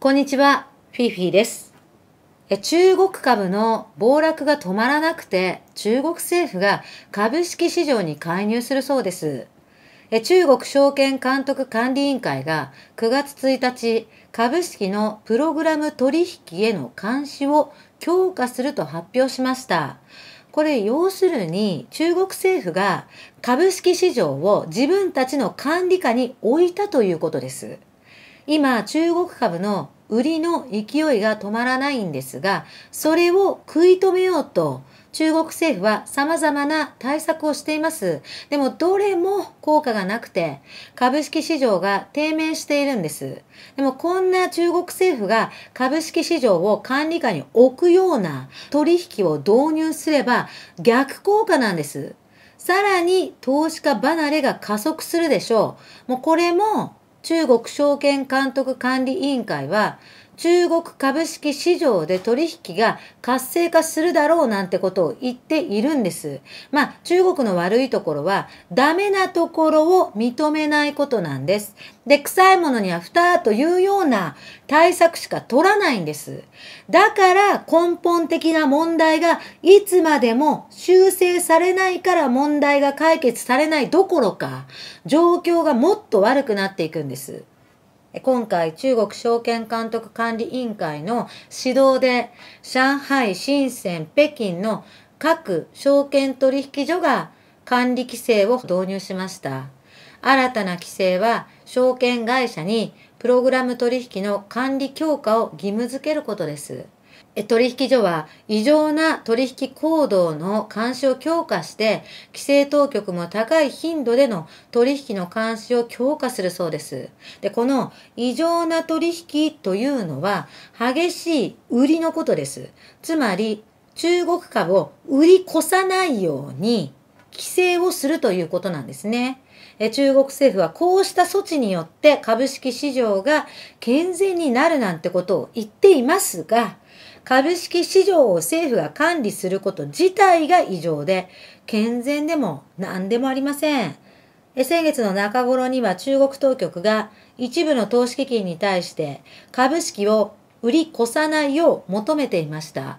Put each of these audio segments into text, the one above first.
こんにちは、フィフィです。中国株の暴落が止まらなくて、中国政府が株式市場に介入するそうです。中国証券監督管理委員会が9月1日、株式のプログラム取引への監視を強化すると発表しました。これ要するに中国政府が株式市場を自分たちの管理下に置いたということです。今、中国株の売りの勢いが止まらないんですが、それを食い止めようと、中国政府は様々な対策をしています。でもどれも効果がなくて、株式市場が低迷しているんです。でもこんな中国政府が株式市場を管理下に置くような取引を導入すれば逆効果なんです。さらに投資家離れが加速するでしょう。もうこれも中国証券監督管理委員会は中国株式市場で取引が活性化するだろうなんてことを言っているんです。まあ、中国の悪いところは、ダメなところを認めないことなんです。で、臭いものには蓋というような対策しか取らないんです。だから根本的な問題がいつまでも修正されないから問題が解決されないどころか、状況がもっと悪くなっていくんです。今回中国証券監督管理委員会の指導で上海、深セン、北京の各証券取引所が管理規制を導入しました。新たな規制は証券会社にプログラム取引の管理強化を義務付けることです。取引所は異常な取引行動の監視を強化して、規制当局も高い頻度での取引の監視を強化するそうです。で、この異常な取引というのは、激しい売りのことです。つまり、中国株を売り越さないように規制をするということなんですね。中国政府はこうした措置によって株式市場が健全になるなんてことを言っていますが、株式市場を政府が管理すること自体が異常で、健全でも何でもありません。先月の中頃には中国当局が一部の投資基金に対して株式を売り越さないよう求めていました。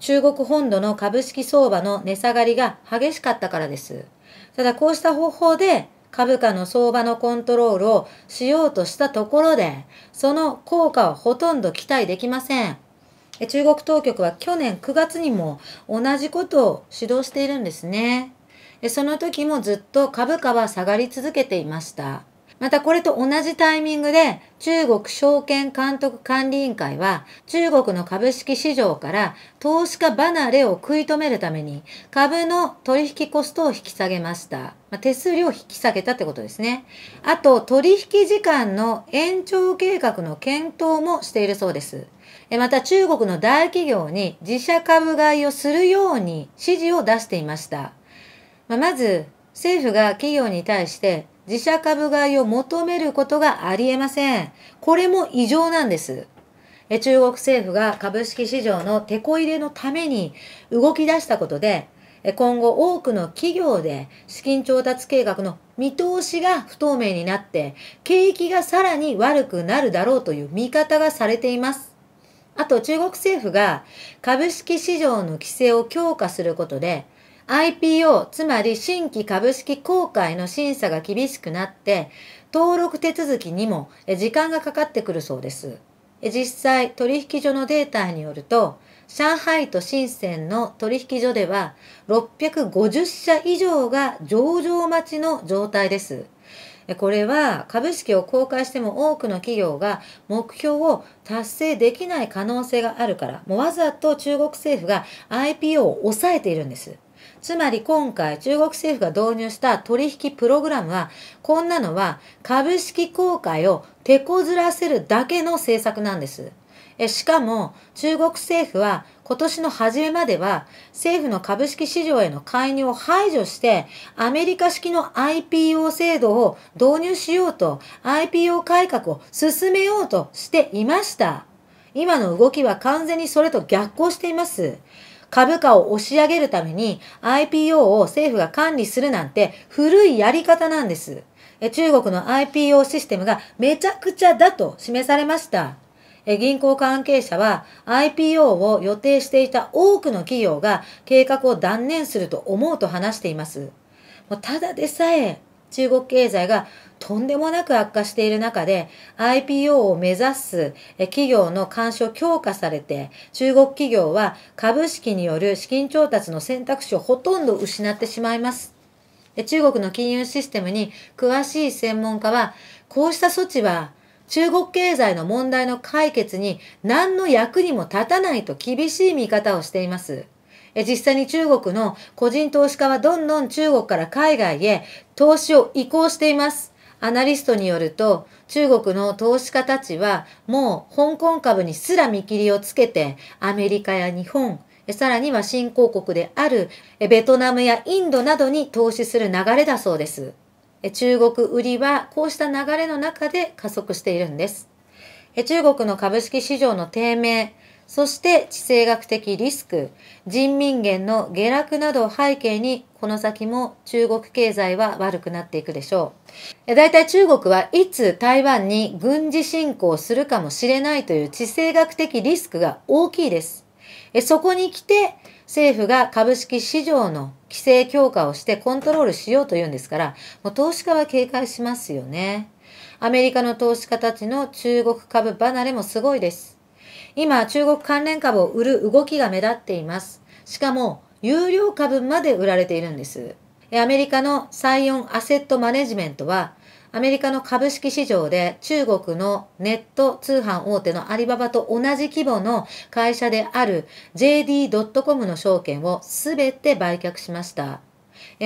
中国本土の株式相場の値下がりが激しかったからです。ただこうした方法で株価の相場のコントロールをしようとしたところで、その効果はほとんど期待できません。中国当局は去年9月にも同じことを指導しているんですね。その時もずっと株価は下がり続けていました。またこれと同じタイミングで中国証券監督管理委員会は中国の株式市場から投資家離れを食い止めるために株の取引コストを引き下げました。まあ、手数料を引き下げたってことですね。あと取引時間の延長計画の検討もしているそうです。また中国の大企業に自社株買いをするように指示を出していました。まず、政府が企業に対して自社株買いを求めることがありえません。これも異常なんです。中国政府が株式市場の手こ入れのために動き出したことで、今後多くの企業で資金調達計画の見通しが不透明になって、景気がさらに悪くなるだろうという見方がされています。あと中国政府が株式市場の規制を強化することで IPO、つまり新規株式公開の審査が厳しくなって、登録手続きにも時間がかかってくるそうです。実際、取引所のデータによると、上海と深センの取引所では650社以上が上場待ちの状態です。これは株式を公開しても多くの企業が目標を達成できない可能性があるから、もうわざと中国政府が IPO を抑えているんです。つまり今回中国政府が導入した取引プログラムは、こんなのは株式公開を手こずらせるだけの政策なんです。えしかも中国政府は今年の初めまでは政府の株式市場への介入を排除してアメリカ式の IPO 制度を導入しようと IPO 改革を進めようとしていました。今の動きは完全にそれと逆行しています。株価を押し上げるために IPO を政府が管理するなんて古いやり方なんです。中国の IPO システムがめちゃくちゃだと示されました。銀行関係者は IPO を予定していた多くの企業が計画を断念すると思うと話しています。ただでさえ中国経済がとんでもなく悪化している中で IPO を目指す企業の干渉強化されて中国企業は株式による資金調達の選択肢をほとんど失ってしまいます。中国の金融システムに詳しい専門家はこうした措置は中国経済の問題の解決に何の役にも立たないと厳しい見方をしています。実際に中国の個人投資家はどんどん中国から海外へ投資を移行しています。アナリストによると、中国の投資家たちはもう香港株にすら見切りをつけて、アメリカや日本、さらには新興国であるベトナムやインドなどに投資する流れだそうです。中国売りはこうした流れの中で加速しているんです。中国の株式市場の低迷、そして地政学的リスク、人民元の下落などを背景に、この先も中国経済は悪くなっていくでしょう。だいたい中国はいつ台湾に軍事侵攻するかもしれないという地政学的リスクが大きいです。そこに来て、政府が株式市場の規制強化をしてコントロールしようというんですから、もう投資家は警戒しますよね。アメリカの投資家たちの中国株離れもすごいです。今、中国関連株を売る動きが目立っています。しかも、有料株まで売られているんです。アメリカのサイオンアセットマネジメントは、アメリカの株式市場で中国のネット通販大手のアリババと同じ規模の会社である JD.com の証券をすべて売却しました。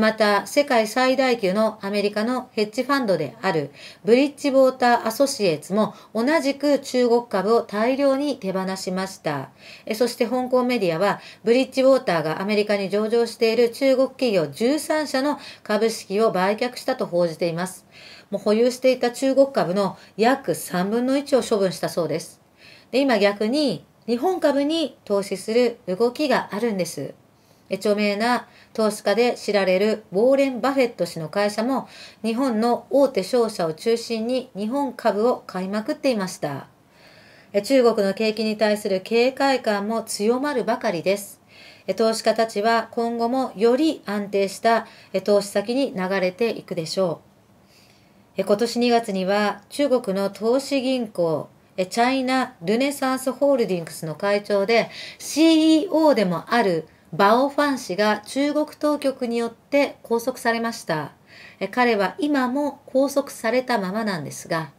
また、世界最大級のアメリカのヘッジファンドであるブリッジウォーターアソシエーツも同じく中国株を大量に手放しました。そして香港メディアは、ブリッジウォーターがアメリカに上場している中国企業13社の株式を売却したと報じています。もう保有していた中国株の約3分の1を処分したそうです。で今逆に日本株に投資する動きがあるんです。著名な投資家で知られるウォーレン・バフェット氏の会社も日本の大手商社を中心に日本株を買いまくっていました。中国の景気に対する警戒感も強まるばかりです。投資家たちは今後もより安定した投資先に流れていくでしょう。今年2月には中国の投資銀行、チャイナ・ルネサンスホールディングスの会長で CEO でもあるバオ・ファン氏が中国当局によって拘束されました。彼は今も拘束されたままなんですが、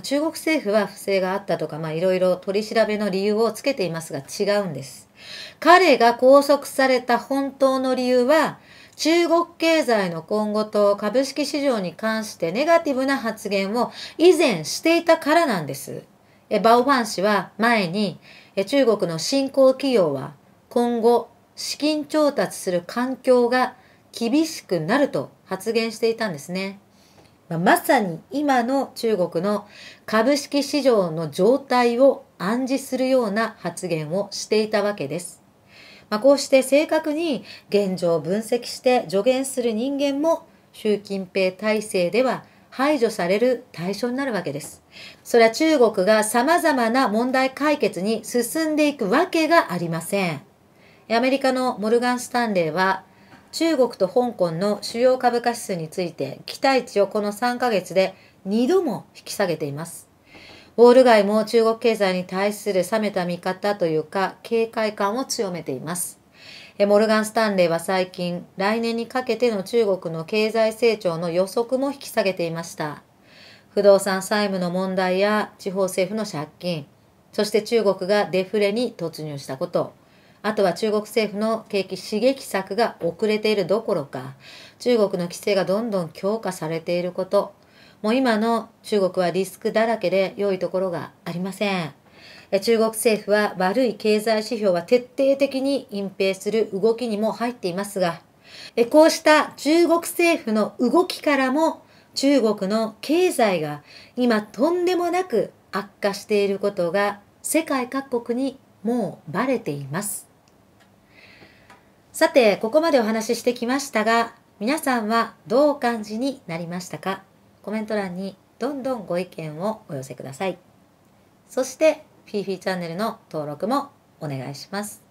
中国政府は不正があったとか、まあいろいろ取り調べの理由をつけていますが違うんです。彼が拘束された本当の理由は、中国経済の今後と株式市場に関してネガティブな発言を以前していたからなんです。バオファン氏は前に中国の新興企業は今後資金調達する環境が厳しくなると発言していたんですね。まさに今の中国の株式市場の状態を暗示するような発言をしていたわけです。まあ、こうして正確に現状を分析して助言する人間も習近平体制では排除される対象になるわけです。それは中国が様々な問題解決に進んでいくわけがありません。アメリカのモルガン・スタンレーは、中国と香港の主要株価指数について、期待値をこの3ヶ月で2度も引き下げています。ウォール街も中国経済に対する冷めた見方というか警戒感を強めています。モルガン・スタンレーは最近、来年にかけての中国の経済成長の予測も引き下げていました。不動産債務の問題や地方政府の借金、そして中国がデフレに突入したこと、あとは中国政府の景気刺激策が遅れているどころか、中国の規制がどんどん強化されていること、もう今の中国はリスクだらけで良いところがありません。中国政府は悪い経済指標は徹底的に隠蔽する動きにも入っていますが、こうした中国政府の動きからも中国の経済が今とんでもなく悪化していることが世界各国にもうバレています。さて、ここまでお話ししてきましたが、皆さんはどうお感じになりましたかコメント欄にどんどんご意見をお寄せください。そして、フィーフィーチャンネルの登録もお願いします。